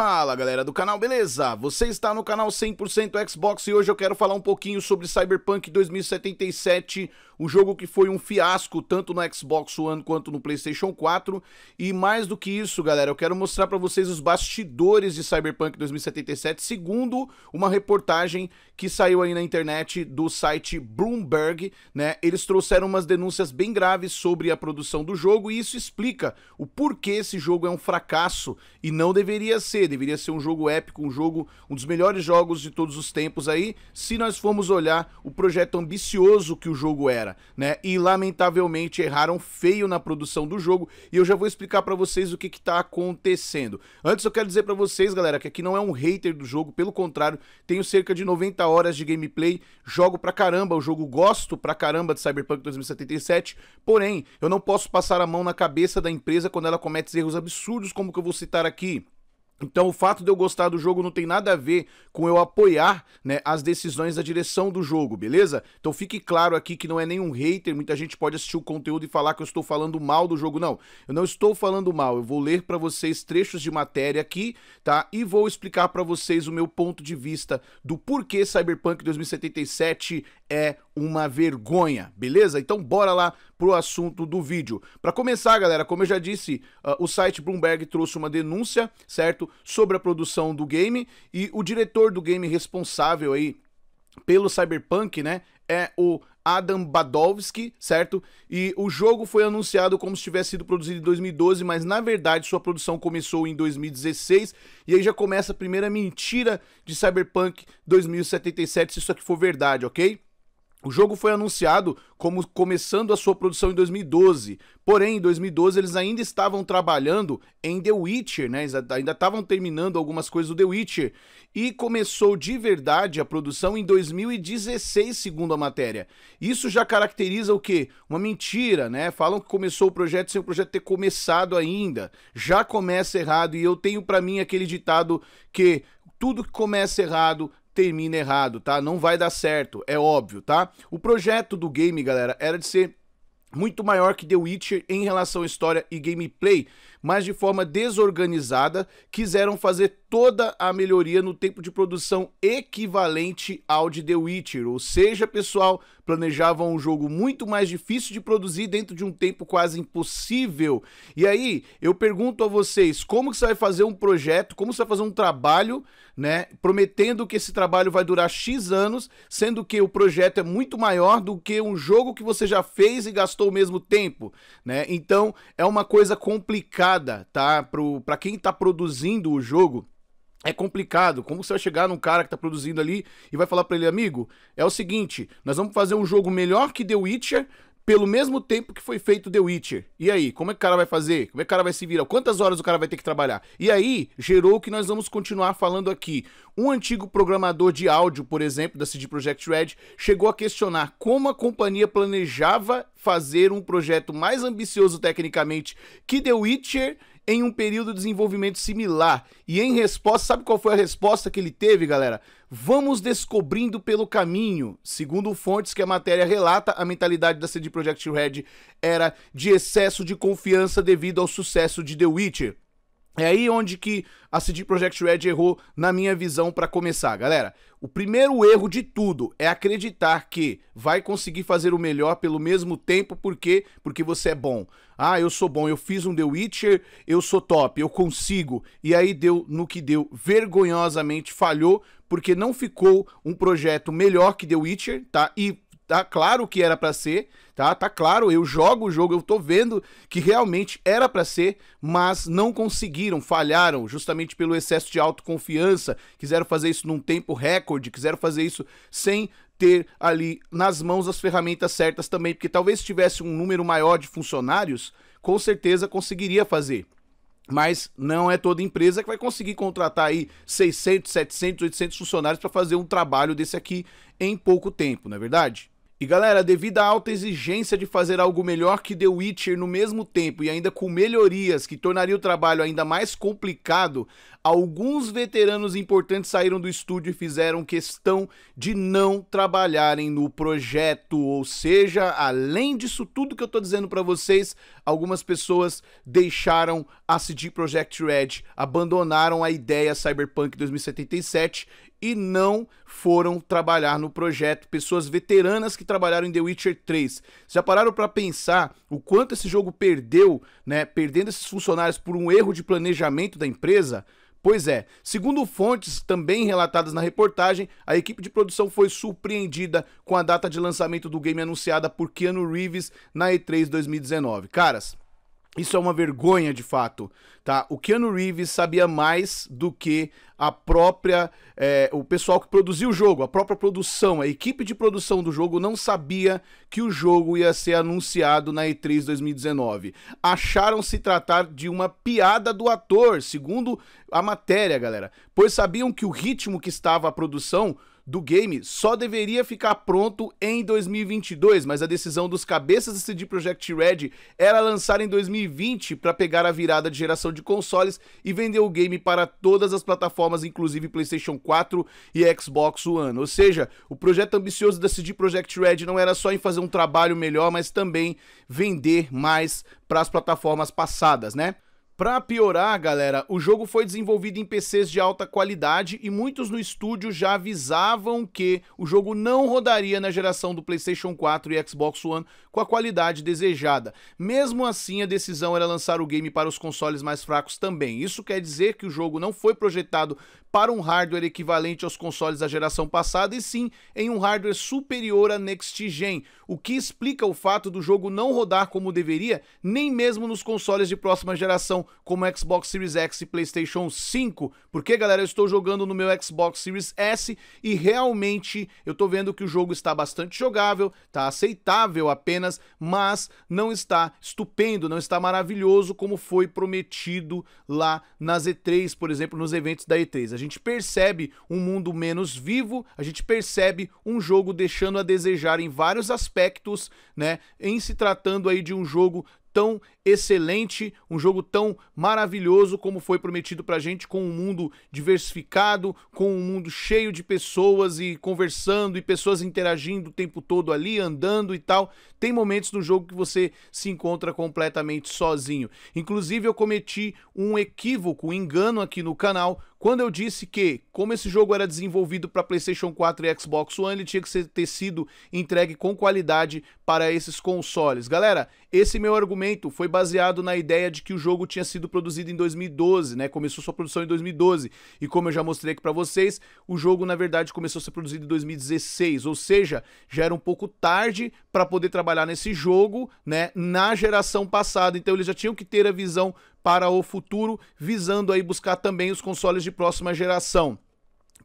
Fala galera do canal, beleza? Você está no canal 100% Xbox e hoje eu quero falar um pouquinho sobre Cyberpunk 2077, o jogo que foi um fiasco tanto no Xbox One quanto no PlayStation 4. E mais do que isso, galera, eu quero mostrar para vocês os bastidores de Cyberpunk 2077, segundo uma reportagem que saiu aí na internet do site Bloomberg, né? Eles trouxeram umas denúncias bem graves sobre a produção do jogo e isso explica o porquê esse jogo é um fracasso e não deveria ser deveria ser um jogo épico, um jogo, um dos melhores jogos de todos os tempos aí, se nós formos olhar o projeto ambicioso que o jogo era, né? E lamentavelmente erraram feio na produção do jogo, e eu já vou explicar para vocês o que que tá acontecendo. Antes eu quero dizer para vocês, galera, que aqui não é um hater do jogo, pelo contrário, tenho cerca de 90 horas de gameplay, jogo pra caramba, o jogo gosto pra caramba de Cyberpunk 2077, porém, eu não posso passar a mão na cabeça da empresa quando ela comete erros absurdos como que eu vou citar aqui. Então o fato de eu gostar do jogo não tem nada a ver com eu apoiar né, as decisões da direção do jogo, beleza? Então fique claro aqui que não é nenhum hater, muita gente pode assistir o conteúdo e falar que eu estou falando mal do jogo, não. Eu não estou falando mal, eu vou ler para vocês trechos de matéria aqui, tá? E vou explicar para vocês o meu ponto de vista do porquê Cyberpunk 2077 é uma vergonha, beleza? Então bora lá pro assunto do vídeo. Para começar, galera, como eu já disse, uh, o site Bloomberg trouxe uma denúncia, certo, sobre a produção do game e o diretor do game responsável aí pelo Cyberpunk, né, é o Adam Badowski, certo? E o jogo foi anunciado como se tivesse sido produzido em 2012, mas na verdade sua produção começou em 2016. E aí já começa a primeira mentira de Cyberpunk 2077, se isso aqui for verdade, ok? O jogo foi anunciado como começando a sua produção em 2012. Porém, em 2012 eles ainda estavam trabalhando em The Witcher, né? ainda estavam terminando algumas coisas do The Witcher e começou de verdade a produção em 2016, segundo a matéria. Isso já caracteriza o quê? Uma mentira, né? Falam que começou o projeto sem o projeto ter começado ainda. Já começa errado e eu tenho para mim aquele ditado que tudo que começa errado termina errado, tá? Não vai dar certo, é óbvio, tá? O projeto do game, galera, era de ser muito maior que The Witcher em relação à história e gameplay, mas de forma desorganizada, quiseram fazer toda a melhoria no tempo de produção equivalente ao de The Witcher. Ou seja, pessoal, planejavam um jogo muito mais difícil de produzir dentro de um tempo quase impossível. E aí, eu pergunto a vocês, como que você vai fazer um projeto, como você vai fazer um trabalho né? Prometendo que esse trabalho vai durar X anos, sendo que o projeto é muito maior do que um jogo que você já fez e gastou o mesmo tempo, né? Então, é uma coisa complicada, tá? Para quem está produzindo o jogo, é complicado. Como você vai chegar num cara que tá produzindo ali e vai falar para ele, amigo, é o seguinte, nós vamos fazer um jogo melhor que The Witcher, pelo mesmo tempo que foi feito The Witcher. E aí, como é que o cara vai fazer? Como é que o cara vai se virar? Quantas horas o cara vai ter que trabalhar? E aí, gerou o que nós vamos continuar falando aqui. Um antigo programador de áudio, por exemplo, da CD Projekt Red, chegou a questionar como a companhia planejava fazer um projeto mais ambicioso tecnicamente que The Witcher em um período de desenvolvimento similar. E em resposta, sabe qual foi a resposta que ele teve, galera? Vamos descobrindo pelo caminho. Segundo fontes que a matéria relata, a mentalidade da CD Projekt Red era de excesso de confiança devido ao sucesso de The Witcher. É aí onde que a CD Projekt Red errou na minha visão para começar, galera. O primeiro erro de tudo é acreditar que vai conseguir fazer o melhor pelo mesmo tempo porque porque você é bom. Ah, eu sou bom, eu fiz um The Witcher, eu sou top, eu consigo. E aí deu no que deu, vergonhosamente falhou porque não ficou um projeto melhor que The Witcher, tá? E tá claro que era para ser, tá? Tá claro, eu jogo o jogo, eu tô vendo que realmente era para ser, mas não conseguiram, falharam, justamente pelo excesso de autoconfiança, quiseram fazer isso num tempo recorde, quiseram fazer isso sem ter ali nas mãos as ferramentas certas também, porque talvez se tivesse um número maior de funcionários, com certeza conseguiria fazer. Mas não é toda empresa que vai conseguir contratar aí 600, 700, 800 funcionários para fazer um trabalho desse aqui em pouco tempo, não é verdade? E galera, devido à alta exigência de fazer algo melhor que The Witcher no mesmo tempo e ainda com melhorias que tornaria o trabalho ainda mais complicado, alguns veteranos importantes saíram do estúdio e fizeram questão de não trabalharem no projeto, ou seja, além disso tudo que eu tô dizendo para vocês, algumas pessoas deixaram a CD Projekt Red, abandonaram a ideia Cyberpunk 2077 e não foram trabalhar no projeto. Pessoas veteranas que trabalharam em The Witcher 3. Já pararam para pensar o quanto esse jogo perdeu, né? Perdendo esses funcionários por um erro de planejamento da empresa? Pois é, segundo fontes também relatadas na reportagem, a equipe de produção foi surpreendida com a data de lançamento do game anunciada por Keanu Reeves na E3 2019. Caras, isso é uma vergonha de fato, tá? O Keanu Reeves sabia mais do que a própria é, o pessoal que produziu o jogo, a própria produção, a equipe de produção do jogo não sabia que o jogo ia ser anunciado na E3 2019. Acharam se tratar de uma piada do ator, segundo a matéria, galera, pois sabiam que o ritmo que estava a produção do game só deveria ficar pronto em 2022, mas a decisão dos cabeças da CD Projekt Red era lançar em 2020 para pegar a virada de geração de consoles e vender o game para todas as plataformas, inclusive PlayStation 4 e Xbox One. Ou seja, o projeto ambicioso da CD Projekt Red não era só em fazer um trabalho melhor, mas também vender mais para as plataformas passadas, né? Pra piorar, galera, o jogo foi desenvolvido em PCs de alta qualidade e muitos no estúdio já avisavam que o jogo não rodaria na geração do PlayStation 4 e Xbox One com a qualidade desejada. Mesmo assim, a decisão era lançar o game para os consoles mais fracos também. Isso quer dizer que o jogo não foi projetado para um hardware equivalente aos consoles da geração passada e sim em um hardware superior à Next Gen, o que explica o fato do jogo não rodar como deveria, nem mesmo nos consoles de próxima geração como Xbox Series X e PlayStation 5. Porque, galera, eu estou jogando no meu Xbox Series S e realmente eu estou vendo que o jogo está bastante jogável, está aceitável apenas, mas não está estupendo, não está maravilhoso como foi prometido lá nas E3, por exemplo, nos eventos da E3. A gente percebe um mundo menos vivo, a gente percebe um jogo deixando a desejar em vários aspectos, né? Em se tratando aí de um jogo tão excelente, um jogo tão maravilhoso como foi prometido pra gente, com um mundo diversificado, com um mundo cheio de pessoas e conversando e pessoas interagindo o tempo todo ali, andando e tal. Tem momentos no jogo que você se encontra completamente sozinho. Inclusive eu cometi um equívoco, um engano aqui no canal quando eu disse que, como esse jogo era desenvolvido para PlayStation 4 e Xbox One, ele tinha que ser, ter sido entregue com qualidade para esses consoles. Galera, esse meu argumento foi baseado na ideia de que o jogo tinha sido produzido em 2012, né? Começou sua produção em 2012. E como eu já mostrei aqui para vocês, o jogo na verdade começou a ser produzido em 2016, ou seja, já era um pouco tarde para poder trabalhar nesse jogo, né, na geração passada. Então eles já tinham que ter a visão para o futuro, visando aí buscar também os consoles de próxima geração.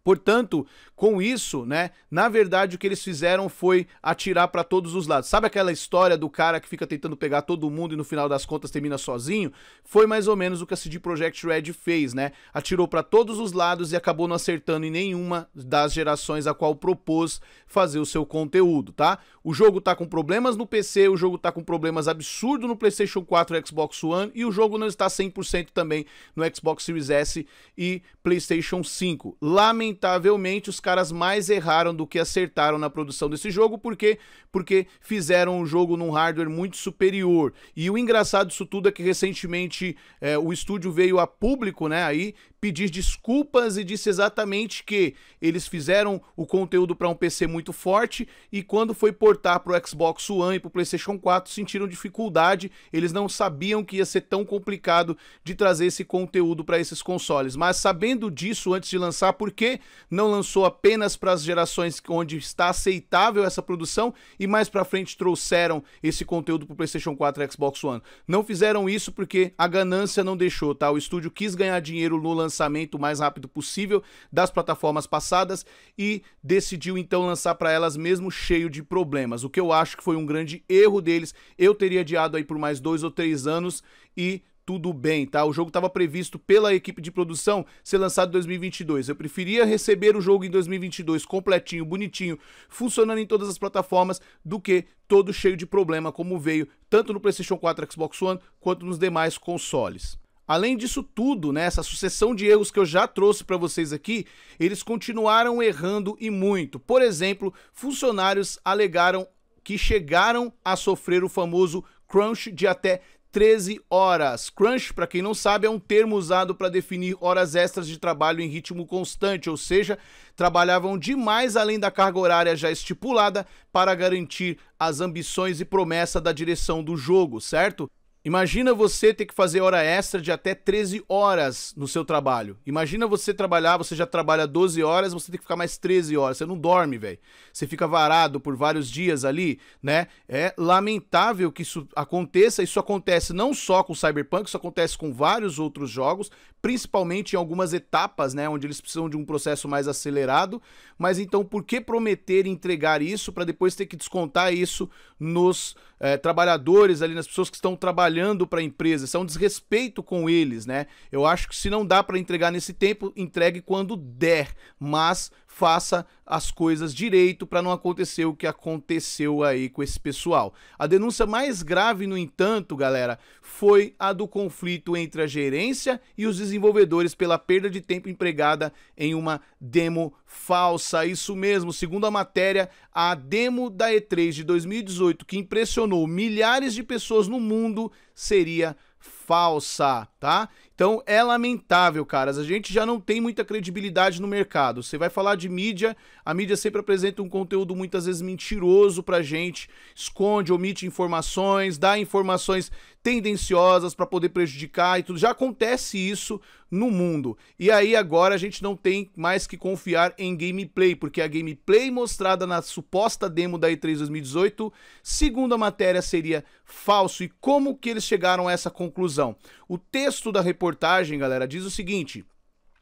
Portanto, com isso, né, na verdade o que eles fizeram foi atirar para todos os lados. Sabe aquela história do cara que fica tentando pegar todo mundo e no final das contas termina sozinho? Foi mais ou menos o que a CD Projekt Red fez, né? Atirou para todos os lados e acabou não acertando em nenhuma das gerações a qual propôs fazer o seu conteúdo, tá? O jogo tá com problemas no PC, o jogo tá com problemas absurdo no PlayStation 4 e Xbox One e o jogo não está 100% também no Xbox Series S e PlayStation 5. Lamentável lamentavelmente, os caras mais erraram do que acertaram na produção desse jogo, porque porque fizeram o jogo num hardware muito superior. E o engraçado disso tudo é que recentemente é, o estúdio veio a público, né, aí pedir desculpas e disse exatamente que eles fizeram o conteúdo para um PC muito forte e quando foi portar para o Xbox One e para o PlayStation 4 sentiram dificuldade, eles não sabiam que ia ser tão complicado de trazer esse conteúdo para esses consoles. Mas sabendo disso antes de lançar, por que não lançou apenas para as gerações onde está aceitável essa produção e mais para frente trouxeram esse conteúdo para o PlayStation 4 e Xbox One? Não fizeram isso porque a ganância não deixou, tá? O estúdio quis ganhar dinheiro no lançamento lançamento o mais rápido possível das plataformas passadas e decidiu então lançar para elas mesmo cheio de problemas. O que eu acho que foi um grande erro deles. Eu teria adiado aí por mais dois ou três anos e tudo bem, tá? O jogo estava previsto pela equipe de produção ser lançado em 2022. Eu preferia receber o jogo em 2022 completinho, bonitinho, funcionando em todas as plataformas do que todo cheio de problema como veio tanto no PlayStation 4, Xbox One quanto nos demais consoles. Além disso tudo, né, essa sucessão de erros que eu já trouxe para vocês aqui, eles continuaram errando e muito. Por exemplo, funcionários alegaram que chegaram a sofrer o famoso crunch de até 13 horas. Crunch, para quem não sabe, é um termo usado para definir horas extras de trabalho em ritmo constante, ou seja, trabalhavam demais além da carga horária já estipulada para garantir as ambições e promessa da direção do jogo, certo? Imagina você ter que fazer hora extra de até 13 horas no seu trabalho. Imagina você trabalhar, você já trabalha 12 horas, você tem que ficar mais 13 horas. Você não dorme, velho. Você fica varado por vários dias ali, né? É lamentável que isso aconteça. Isso acontece não só com Cyberpunk, isso acontece com vários outros jogos, principalmente em algumas etapas, né, onde eles precisam de um processo mais acelerado. Mas então, por que prometer entregar isso para depois ter que descontar isso nos é, trabalhadores ali, nas pessoas que estão trabalhando para a empresa? Isso é um desrespeito com eles, né? Eu acho que se não dá para entregar nesse tempo, entregue quando der, mas faça as coisas direito para não acontecer o que aconteceu aí com esse pessoal. A denúncia mais grave, no entanto, galera, foi a do conflito entre a gerência e os desenvolvedores pela perda de tempo empregada em uma demo falsa. Isso mesmo, segundo a matéria, a demo da E3 de 2018 que impressionou milhares de pessoas no mundo seria falsa, tá? Então é lamentável, caras. A gente já não tem muita credibilidade no mercado. Você vai falar de mídia, a mídia sempre apresenta um conteúdo muitas vezes mentiroso pra gente, esconde, omite informações, dá informações tendenciosas para poder prejudicar e tudo. Já acontece isso no mundo. E aí agora a gente não tem mais que confiar em gameplay, porque a gameplay mostrada na suposta demo da E3 2018, segundo a matéria, seria falso. E como que eles chegaram a essa conclusão? O texto da reportagem reportagem, galera, diz o seguinte.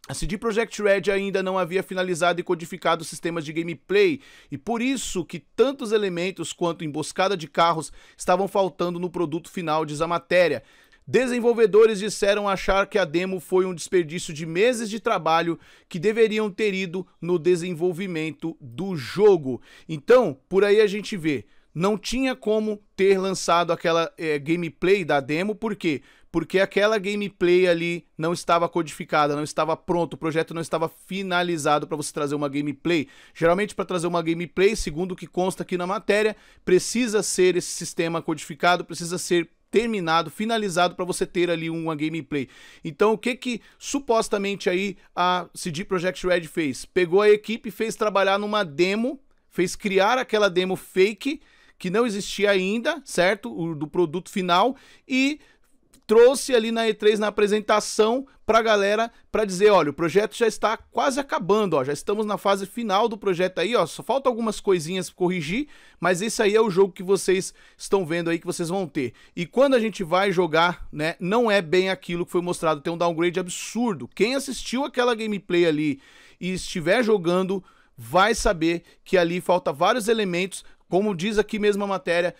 A CD Projekt Red ainda não havia finalizado e codificado sistemas de gameplay, e por isso que tantos elementos quanto emboscada de carros estavam faltando no produto final, diz a matéria. Desenvolvedores disseram achar que a demo foi um desperdício de meses de trabalho que deveriam ter ido no desenvolvimento do jogo. Então, por aí a gente vê, não tinha como ter lançado aquela é, gameplay da demo, por quê? Porque porque aquela gameplay ali não estava codificada, não estava pronto, o projeto não estava finalizado para você trazer uma gameplay. Geralmente para trazer uma gameplay, segundo o que consta aqui na matéria, precisa ser esse sistema codificado, precisa ser terminado, finalizado para você ter ali uma gameplay. Então, o que que supostamente aí a CD Projekt Red fez? Pegou a equipe e fez trabalhar numa demo, fez criar aquela demo fake que não existia ainda, certo? O do produto final e trouxe ali na E3 na apresentação para a galera para dizer, olha, o projeto já está quase acabando, ó, já estamos na fase final do projeto aí, ó, só falta algumas coisinhas para corrigir, mas esse aí é o jogo que vocês estão vendo aí que vocês vão ter. E quando a gente vai jogar, né, não é bem aquilo que foi mostrado, tem um downgrade absurdo. Quem assistiu aquela gameplay ali e estiver jogando vai saber que ali falta vários elementos, como diz aqui mesmo a matéria,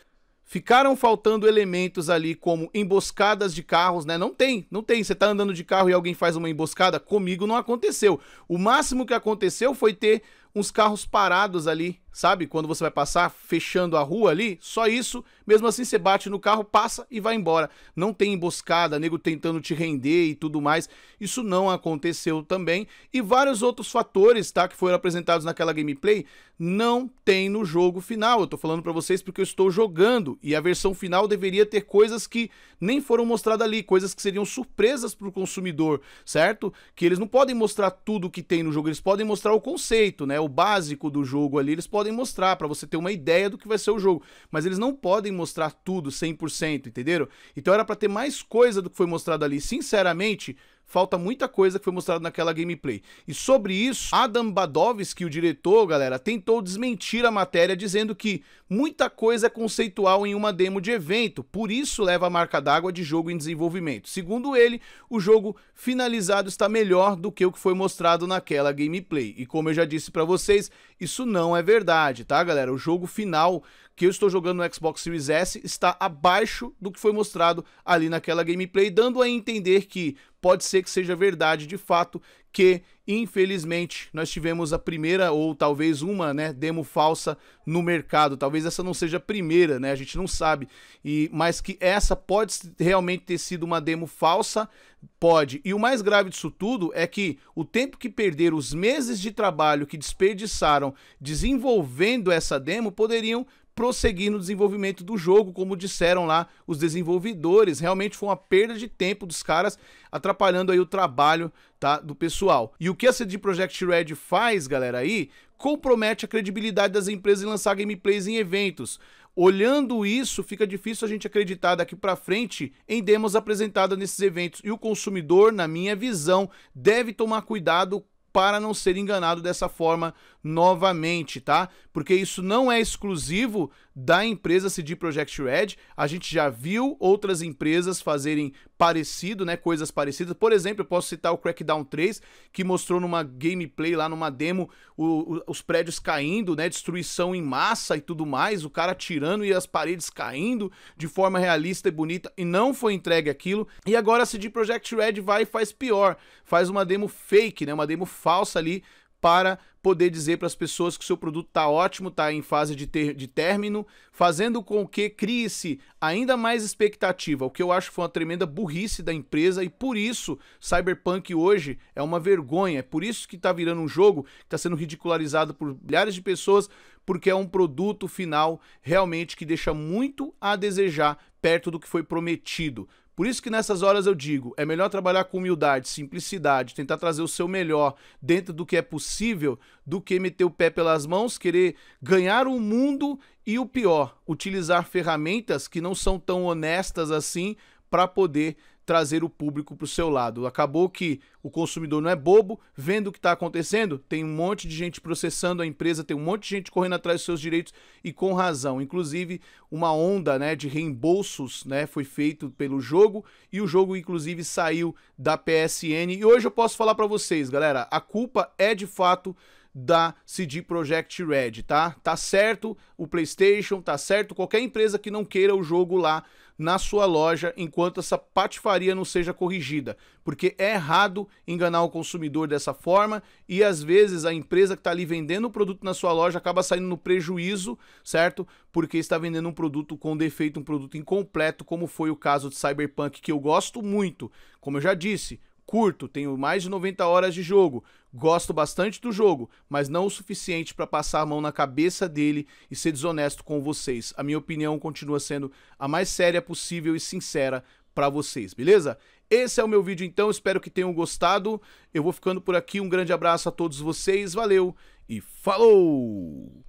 Ficaram faltando elementos ali como emboscadas de carros, né? Não tem, não tem. Você tá andando de carro e alguém faz uma emboscada? Comigo não aconteceu. O máximo que aconteceu foi ter uns carros parados ali sabe? Quando você vai passar fechando a rua ali, só isso. Mesmo assim, você bate no carro, passa e vai embora. Não tem emboscada, nego tentando te render e tudo mais. Isso não aconteceu também. E vários outros fatores, tá? Que foram apresentados naquela gameplay, não tem no jogo final. Eu tô falando para vocês porque eu estou jogando e a versão final deveria ter coisas que nem foram mostradas ali, coisas que seriam surpresas pro consumidor, certo? Que eles não podem mostrar tudo que tem no jogo, eles podem mostrar o conceito, né? O básico do jogo ali, eles podem podem mostrar, para você ter uma ideia do que vai ser o jogo. Mas eles não podem mostrar tudo 100%, entenderam? Então era para ter mais coisa do que foi mostrado ali. Sinceramente, falta muita coisa que foi mostrada naquela gameplay. E sobre isso, Adam Badovski, o diretor, galera, tentou desmentir a matéria dizendo que muita coisa é conceitual em uma demo de evento, por isso leva a marca d'água de jogo em desenvolvimento. Segundo ele, o jogo finalizado está melhor do que o que foi mostrado naquela gameplay. E como eu já disse para vocês, isso não é verdade, tá, galera? O jogo final que eu estou jogando no Xbox Series S está abaixo do que foi mostrado ali naquela gameplay, dando a entender que pode ser que seja verdade de fato que, infelizmente, nós tivemos a primeira ou talvez uma, né, demo falsa no mercado. Talvez essa não seja a primeira, né? A gente não sabe. E mas que essa pode realmente ter sido uma demo falsa, pode. E o mais grave disso tudo é que o tempo que perderam, os meses de trabalho que desperdiçaram desenvolvendo essa demo poderiam prosseguir no desenvolvimento do jogo, como disseram lá os desenvolvedores. Realmente foi uma perda de tempo dos caras, atrapalhando aí o trabalho tá, do pessoal. E o que a CD Projekt Red faz, galera, aí, compromete a credibilidade das empresas em lançar gameplays em eventos. Olhando isso, fica difícil a gente acreditar daqui para frente em demos apresentadas nesses eventos. E o consumidor, na minha visão, deve tomar cuidado para não ser enganado dessa forma novamente, tá? Porque isso não é exclusivo da empresa CD Projekt Red. A gente já viu outras empresas fazerem parecido, né? Coisas parecidas. Por exemplo, eu posso citar o Crackdown 3, que mostrou numa gameplay lá, numa demo, o, o, os prédios caindo, né? Destruição em massa e tudo mais, o cara tirando e as paredes caindo de forma realista e bonita, e não foi entregue aquilo. E agora a CD Projekt Red vai e faz pior, faz uma demo fake, né? Uma demo falsa ali para poder dizer para as pessoas que o seu produto está ótimo, está em fase de, ter, de término, fazendo com que crie-se ainda mais expectativa, o que eu acho que foi uma tremenda burrice da empresa e por isso Cyberpunk hoje é uma vergonha, é por isso que está virando um jogo que está sendo ridicularizado por milhares de pessoas, porque é um produto final realmente que deixa muito a desejar perto do que foi prometido. Por isso que nessas horas eu digo, é melhor trabalhar com humildade, simplicidade, tentar trazer o seu melhor dentro do que é possível, do que meter o pé pelas mãos, querer ganhar o mundo e o pior, utilizar ferramentas que não são tão honestas assim para poder trazer o público para o seu lado. Acabou que o consumidor não é bobo, vendo o que está acontecendo, tem um monte de gente processando a empresa, tem um monte de gente correndo atrás dos seus direitos e com razão. Inclusive, uma onda né, de reembolsos né, foi feito pelo jogo e o jogo, inclusive, saiu da PSN. E hoje eu posso falar para vocês, galera, a culpa é de fato da CD Projekt Red, tá? Tá certo o PlayStation, tá certo qualquer empresa que não queira o jogo lá na sua loja enquanto essa patifaria não seja corrigida, porque é errado enganar o consumidor dessa forma e às vezes a empresa que está ali vendendo o produto na sua loja acaba saindo no prejuízo, certo? Porque está vendendo um produto com defeito, um produto incompleto, como foi o caso de Cyberpunk, que eu gosto muito, como eu já disse, curto, tenho mais de 90 horas de jogo, Gosto bastante do jogo, mas não o suficiente para passar a mão na cabeça dele e ser desonesto com vocês. A minha opinião continua sendo a mais séria possível e sincera para vocês, beleza? Esse é o meu vídeo então, espero que tenham gostado. Eu vou ficando por aqui, um grande abraço a todos vocês, valeu e falou!